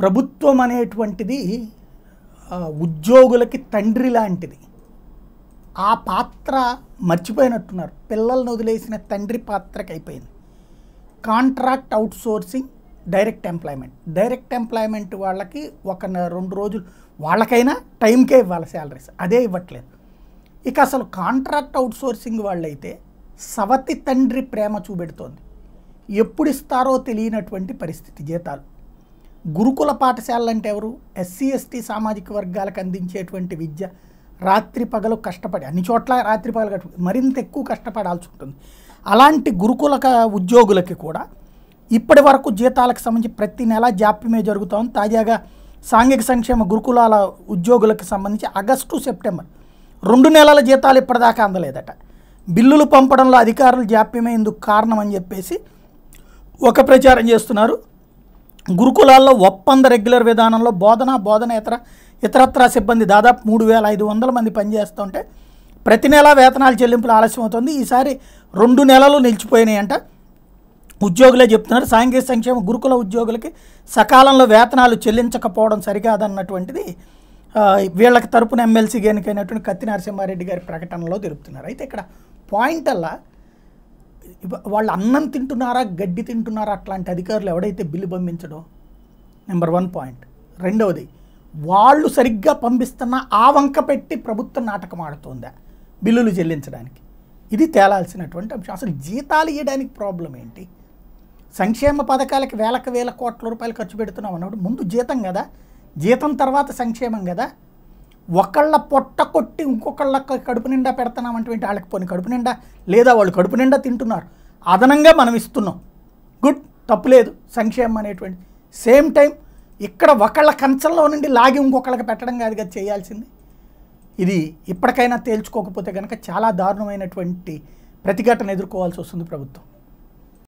ప్రభుత్వం అనేటువంటిది ఉద్యోగులకి తండ్రి లాంటిది ఆ పాత్ర మర్చిపోయినట్టున్నారు పిల్లల్ని వదిలేసిన తండ్రి పాత్రకి అయిపోయింది contract outsourcing direct employment direct employment వాళ్ళకి ఒక రెండు రోజులు వాళ్ళకైనా టైంకే ఇవ్వాలి శాలరీస్ అదే ఇవ్వట్లేదు ఇక అసలు కాంట్రాక్ట్ అవుట్సోర్సింగ్ వాళ్ళైతే సవతి తండ్రి ప్రేమ చూపెడుతోంది ఎప్పుడు ఇస్తారో తెలియనటువంటి పరిస్థితి జీతాలు గురుకుల పాఠశాలలు అంటే ఎవరు ఎస్సీ ఎస్టీ సామాజిక వర్గాలకు అందించేటువంటి విద్య రాత్రి పగలు కష్టపడి అన్ని చోట్ల రాత్రి పగలు కష్టపడి మరింత ఎక్కువ కష్టపడాల్సి ఉంటుంది అలాంటి గురుకుల ఉద్యోగులకి కూడా ఇప్పటి వరకు జీతాలకు సంబంధించి ప్రతి నెల జాప్యమే ఉంది తాజాగా సాంఘిక సంక్షేమ గురుకులాల ఉద్యోగులకు సంబంధించి ఆగస్టు సెప్టెంబర్ రెండు నెలల జీతాలు ఇప్పటిదాకా అందలేదట బిల్లులు పంపడంలో అధికారులు జాప్యమే ఎందుకు కారణం అని చెప్పేసి ఒక ప్రచారం చేస్తున్నారు గురుకులాల్లో ఒప్పంద రెగ్యులర్ విధానంలో బోధన బోధన ఇతర ఇతరత్రా సిబ్బంది దాదాపు మూడు వేల ఐదు వందల మంది పనిచేస్తుంటే ప్రతి నెలా వేతనాలు చెల్లింపులు ఆలస్యం అవుతుంది ఈసారి రెండు నెలలు నిలిచిపోయినాయంట ఉద్యోగులే చెప్తున్నారు సాంఘిక సంక్షేమ గురుకుల ఉద్యోగులకి సకాలంలో వేతనాలు చెల్లించకపోవడం సరికాదన్నటువంటిది వీళ్ళకి తరపున ఎమ్మెల్సీ గేనికైనటువంటి కత్తి నరసింహారెడ్డి గారి ప్రకటనలో తెలుపుతున్నారు అయితే ఇక్కడ పాయింట్ అలా వాళ్ళు అన్నం తింటున్నారా గడ్డి తింటున్నారా అట్లాంటి అధికారులు ఎవడైతే బిల్లు పంపించడో నెంబర్ వన్ పాయింట్ రెండవది వాళ్ళు సరిగ్గా పంపిస్తున్న ఆ వంక పెట్టి ప్రభుత్వం నాటకం ఆడుతుందా బిల్లులు చెల్లించడానికి ఇది తేలాల్సినటువంటి అంశం అసలు జీతాలు ఇవ్వడానికి ప్రాబ్లం ఏంటి సంక్షేమ పథకాలకి వేలకు వేల కోట్ల రూపాయలు ఖర్చు పెడుతున్నాం అన్నప్పుడు ముందు జీతం కదా జీతం తర్వాత సంక్షేమం కదా ఒకళ్ళ పొట్ట కొట్టి ఇంకొకళ్ళ కడుపు నిండా అంటే వాళ్ళకి పోనీ కడుపు నిండా లేదా వాళ్ళు కడుపు నిండా తింటున్నారు అదనంగా మనం ఇస్తున్నాం గుడ్ తప్పు లేదు సంక్షేమం అనేటువంటి సేమ్ టైం ఇక్కడ ఒకళ్ళ కంచంలో నుండి లాగి ఇంకొకళ్ళకి పెట్టడం కాదు కదా చేయాల్సింది ఇది ఇప్పటికైనా తేల్చుకోకపోతే కనుక చాలా దారుణమైనటువంటి ప్రతిఘటన ఎదుర్కోవాల్సి వస్తుంది ప్రభుత్వం